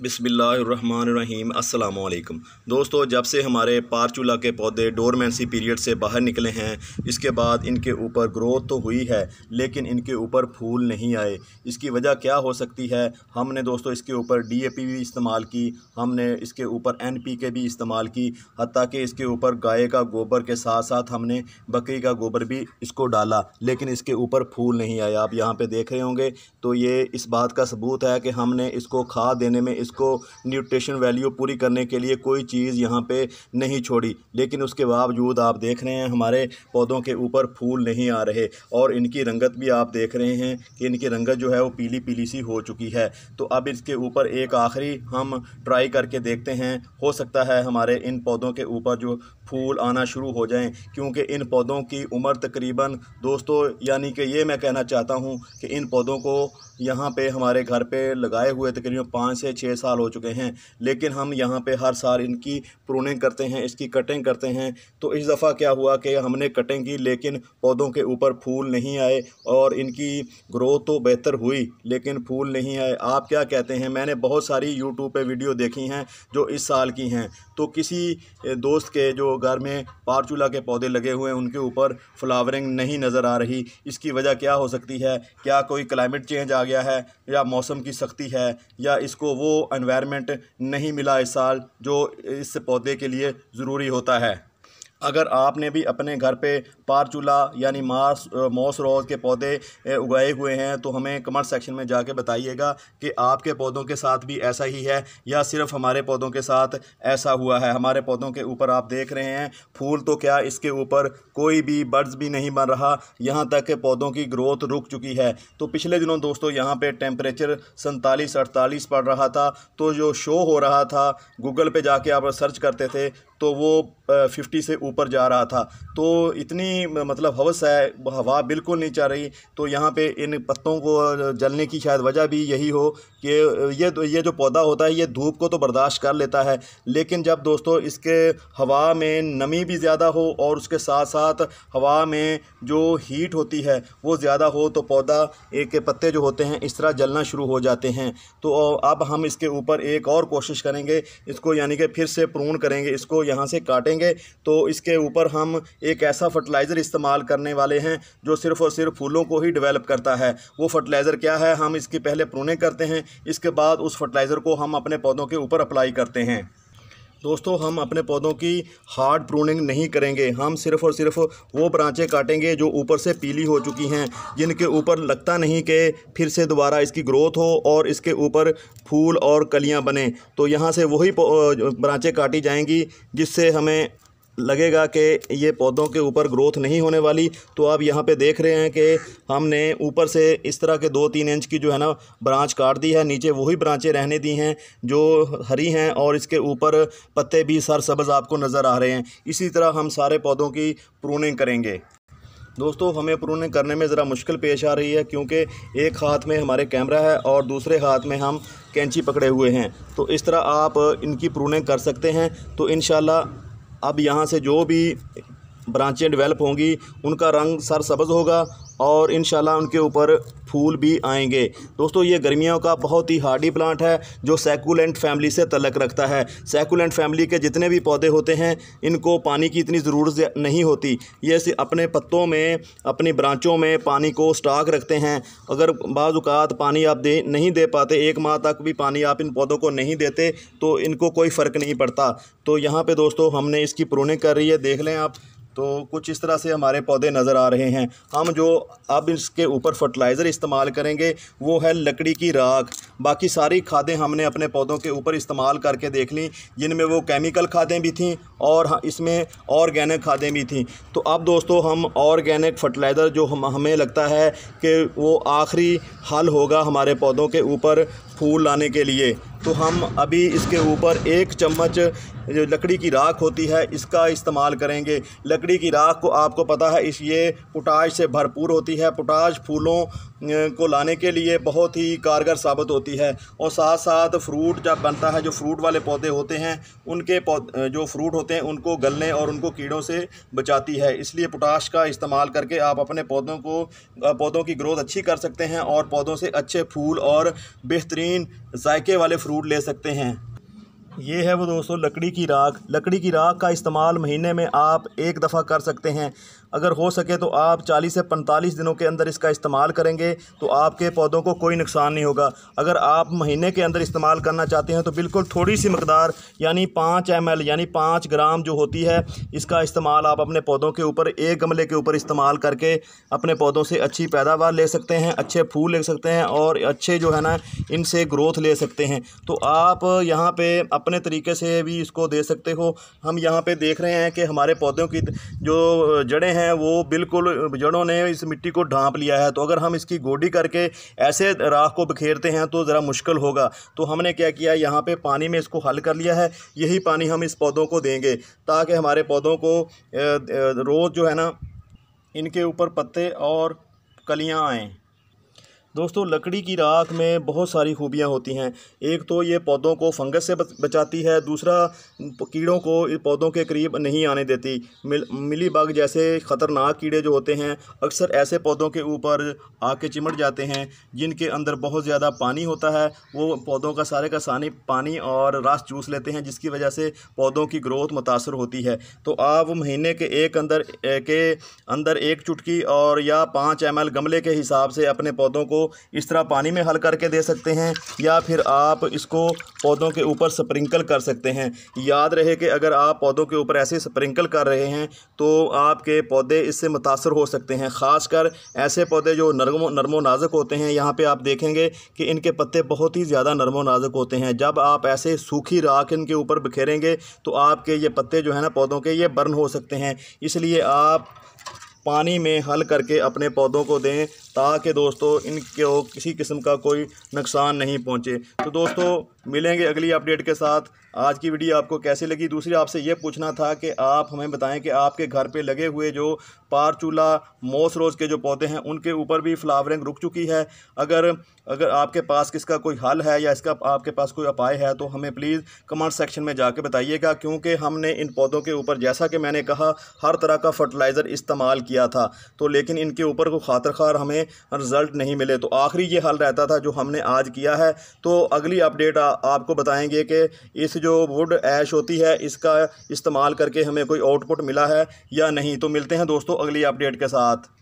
बिसमीम अल्लाम दोस्तों जब से हमारे पारचूला के पौधे डोरमेंसी पीरियड से बाहर निकले हैं इसके बाद इनके ऊपर ग्रोथ तो हुई है लेकिन इनके ऊपर फूल नहीं आए इसकी वजह क्या हो सकती है हमने दोस्तों इसके ऊपर डीएपी भी इस्तेमाल की हमने इसके ऊपर एनपीके भी इस्तेमाल की हती कि इसके ऊपर गाय का गोबर के साथ साथ हमने बकरी का गोबर भी इसको डाला लेकिन इसके ऊपर फूल नहीं आए आप यहाँ पर देख रहे होंगे तो ये इस बात का सबूत है कि हमने इसको खाद देने में इसको न्यूट्रिशन वैल्यू पूरी करने के लिए कोई चीज़ यहाँ पे नहीं छोड़ी लेकिन उसके बावजूद आप देख रहे हैं हमारे पौधों के ऊपर फूल नहीं आ रहे और इनकी रंगत भी आप देख रहे हैं कि इनकी रंगत जो है वो पीली पीली सी हो चुकी है तो अब इसके ऊपर एक आखिरी हम ट्राई करके देखते हैं हो सकता है हमारे इन पौधों के ऊपर जो फूल आना शुरू हो जाएँ क्योंकि इन पौधों की उम्र तकरीबन दोस्तों यानी कि ये मैं कहना चाहता हूँ कि इन पौधों को यहाँ पे हमारे घर पे लगाए हुए तकरीबन पाँच से छः छः साल हो चुके हैं लेकिन हम यहाँ पे हर साल इनकी प्रूनिंग करते हैं इसकी कटिंग करते हैं तो इस दफ़ा क्या हुआ कि हमने कटिंग की लेकिन पौधों के ऊपर फूल नहीं आए और इनकी ग्रोथ तो बेहतर हुई लेकिन फूल नहीं आए आप क्या कहते हैं मैंने बहुत सारी यूट्यूब पर वीडियो देखी हैं जो इस साल की हैं तो किसी दोस्त के जो घर में पारचूला के पौधे लगे हुए हैं उनके ऊपर फ्लावरिंग नहीं नज़र आ रही इसकी वजह क्या हो सकती है क्या कोई क्लाइमेट चेंज आ गया है या मौसम की सख्ती है या इसको वो एनवायरनमेंट नहीं मिला इस साल जो इस पौधे के लिए ज़रूरी होता है अगर आपने भी अपने घर पे चूल्हा यानी मास मॉस रोज़ के पौधे उगाए हुए हैं तो हमें कमेंट सेक्शन में जाके बताइएगा कि आपके पौधों के साथ भी ऐसा ही है या सिर्फ हमारे पौधों के साथ ऐसा हुआ है हमारे पौधों के ऊपर आप देख रहे हैं फूल तो क्या इसके ऊपर कोई भी बर्ड्स भी नहीं बन रहा यहाँ तक कि पौधों की ग्रोथ रुक चुकी है तो पिछले दिनों दोस्तों यहाँ पर टेम्परेचर सैंतालीस अड़तालीस पड़ रहा था तो जो शो हो रहा था गूगल पर जाके आप सर्च करते थे तो वो फिफ्टी से ऊपर जा रहा था तो इतनी मतलब हवस है हवा बिल्कुल नहीं चल रही तो यहाँ पे इन पत्तों को जलने की शायद वजह भी यही हो कि ये ये जो पौधा होता है ये धूप को तो बर्दाश्त कर लेता है लेकिन जब दोस्तों इसके हवा में नमी भी ज़्यादा हो और उसके साथ साथ हवा में जो हीट होती है वो ज़्यादा हो तो पौधा के पत्ते जो होते हैं इस तरह जलना शुरू हो जाते हैं तो अब हम इसके ऊपर एक और कोशिश करेंगे इसको यानी कि फिर से प्रून करेंगे इसको यहाँ से काटेंगे तो इसके ऊपर हम एक ऐसा फर्टिलाइज़र इस्तेमाल करने वाले हैं जो सिर्फ़ और सिर्फ फूलों को ही डेवलप करता है वो फर्टिलाइज़र क्या है हम इसकी पहले प्रूनिंग करते हैं इसके बाद उस फर्टिलाइज़र को हम अपने पौधों के ऊपर अप्लाई करते हैं दोस्तों हम अपने पौधों की हार्ड प्रूनिंग नहीं करेंगे हम सिर्फ़ और सिर्फ वो ब्रांचें काटेंगे जो ऊपर से पीली हो चुकी हैं जिनके ऊपर लगता नहीं कि फिर से दोबारा इसकी ग्रोथ हो और इसके ऊपर फूल और कलियाँ बने तो यहाँ से वही ब्रांचें काटी जाएंगी जिससे हमें लगेगा कि ये पौधों के ऊपर ग्रोथ नहीं होने वाली तो आप यहाँ पे देख रहे हैं कि हमने ऊपर से इस तरह के दो तीन इंच की जो है ना ब्रांच काट दी है नीचे वही ब्रांचें रहने दी हैं जो हरी हैं और इसके ऊपर पत्ते भी सर सब्ज़ आपको नज़र आ रहे हैं इसी तरह हम सारे पौधों की प्रूनिंग करेंगे दोस्तों हमें प्रूनिंग करने में ज़रा मुश्किल पेश आ रही है क्योंकि एक हाथ में हमारे कैमरा है और दूसरे हाथ में हम कैंची पकड़े हुए हैं तो इस तरह आप इनकी प्रूनिंग कर सकते हैं तो इन अब यहाँ से जो भी ब्रांचें डेवलप होंगी उनका रंग सरसब्ज़ होगा और इन उनके ऊपर फूल भी आएंगे दोस्तों ये गर्मियों का बहुत ही हार्डी प्लांट है जो सैकुलेंट फैमिली से तलक रखता है सैकुलेंट फैमिली के जितने भी पौधे होते हैं इनको पानी की इतनी ज़रूरत नहीं होती ये अपने पत्तों में अपनी ब्रांचों में पानी को स्टॉक रखते हैं अगर बाज़ात पानी आप दे नहीं दे पाते एक माह तक भी पानी आप इन पौधों को नहीं देते तो इनको कोई फ़र्क नहीं पड़ता तो यहाँ पर दोस्तों हमने इसकी प्रोनिंग कर रही है देख लें आप तो कुछ इस तरह से हमारे पौधे नज़र आ रहे हैं हम जो अब इसके ऊपर फर्टिलाइज़र इस्तेमाल करेंगे वो है लकड़ी की राख बाकी सारी खादें हमने अपने पौधों के ऊपर इस्तेमाल करके देख ली जिनमें वो केमिकल खादें भी थीं और हाँ, इसमें ऑर्गेनिक खादें भी थीं तो अब दोस्तों हम ऑर्गेनिक फर्टिलाइज़र जो हम हमें लगता है कि वो आखिरी हल होगा हमारे पौधों के ऊपर फूल लाने के लिए तो हम अभी इसके ऊपर एक चम्मच जो लकड़ी की राख होती है इसका इस्तेमाल करेंगे लकड़ी की राख को आपको पता है इस ये पोटाश से भरपूर होती है पोटाश फूलों को लाने के लिए बहुत ही कारगर साबित होती होती है और साथ साथ फ्रूट जब बनता है जो फ्रूट वाले पौधे होते हैं उनके जो फ्रूट होते हैं उनको गलने और उनको कीड़ों से बचाती है इसलिए पोटाश का इस्तेमाल करके आप अपने पौधों को पौधों की ग्रोथ अच्छी कर सकते हैं और पौधों से अच्छे फूल और बेहतरीन जायके वाले फ्रूट ले सकते हैं ये है वो दोस्तों लकड़ी की राख लकड़ी की राख का इस्तेमाल महीने में आप एक दफ़ा कर सकते हैं अगर हो सके तो आप 40 से 45 दिनों के अंदर इसका इस्तेमाल करेंगे तो आपके पौधों को कोई नुकसान नहीं होगा अगर आप महीने के अंदर इस्तेमाल करना चाहते हैं तो बिल्कुल थोड़ी सी मकदार यानी पाँच एम यानी पाँच ग्राम जो होती है इसका इस्तेमाल आप अपने पौधों के ऊपर एक गमले के ऊपर इस्तेमाल करके अपने पौधों से अच्छी पैदावार ले सकते हैं अच्छे फूल ले सकते हैं और अच्छे जो है ना इनसे ग्रोथ ले सकते हैं तो आप यहाँ पे अपने तरीके से भी इसको दे सकते हो हम यहाँ पे देख रहे हैं कि हमारे पौधों की जो जड़ें हैं हैं वो बिल्कुल जड़ों ने इस मिट्टी को ढांप लिया है तो अगर हम इसकी गोडी करके ऐसे राख को बिखेरते हैं तो ज़रा मुश्किल होगा तो हमने क्या किया यहाँ पे पानी में इसको हल कर लिया है यही पानी हम इस पौधों को देंगे ताकि हमारे पौधों को रोज़ जो है ना इनके ऊपर पत्ते और कलियाँ आएँ दोस्तों लकड़ी की राख में बहुत सारी खूबियाँ होती हैं एक तो ये पौधों को फंगस से बचाती है दूसरा कीड़ों को पौधों के करीब नहीं आने देती मिल मिली बाग जैसे ख़तरनाक कीड़े जो होते हैं अक्सर ऐसे पौधों के ऊपर आके चिमट जाते हैं जिनके अंदर बहुत ज़्यादा पानी होता है वो पौधों का सारे का सानी पानी और रास चूस लेते हैं जिसकी वजह से पौधों की ग्रोथ मुतासर होती है तो आप महीने के एक अंदर के अंदर एक चुटकी और या पाँच एम गमले के हिसाब से अपने पौधों को इस तरह पानी में हल करके दे सकते हैं या फिर आप इसको पौधों के ऊपर स्प्रिंकल कर सकते हैं याद रहे कि अगर आप पौधों के ऊपर ऐसे स्प्रिंकल कर रहे हैं तो आपके पौधे इससे मुतासर हो सकते हैं ख़ासकर ऐसे पौधे जो नरमो नरमो नाजुक होते हैं यहाँ पर आप देखेंगे कि इनके पत्ते बहुत ही ज़्यादा नरमो नाजुक होते हैं जब आप ऐसे सूखी राख इनके ऊपर बिखेरेंगे तो आपके ये पत्ते जो है ना पौधों के ये बर्न हो सकते हैं इसलिए आप पानी में हल करके अपने पौधों को दें ताकि दोस्तों इनको किसी किस्म का कोई नुकसान नहीं पहुँचे तो दोस्तों मिलेंगे अगली अपडेट के साथ आज की वीडियो आपको कैसे लगी दूसरी आपसे ये पूछना था कि आप हमें बताएं कि आपके घर पे लगे हुए जो पारचूला मोस रोज़ के जो पौधे हैं उनके ऊपर भी फ्लावरिंग रुक चुकी है अगर अगर आपके पास किसका कोई हल है या इसका आपके पास कोई उपाय है तो हमें प्लीज़ कमेंट सेक्शन में जाके बताइएगा क्योंकि हमने इन पौधों के ऊपर जैसा कि मैंने कहा हर तरह का फर्टिलाइज़र इस्तेमाल किया था तो लेकिन इनके ऊपर को खातर खार हमें हमें रिज़ल्ट नहीं मिले तो आखिरी ये हल रहता था जो हमने आज किया है तो अगली अपडेट आपको बताएंगे कि इस जो वुड ऐश होती है इसका इस्तेमाल करके हमें कोई आउटपुट मिला है या नहीं तो मिलते हैं दोस्तों अगली अपडेट के साथ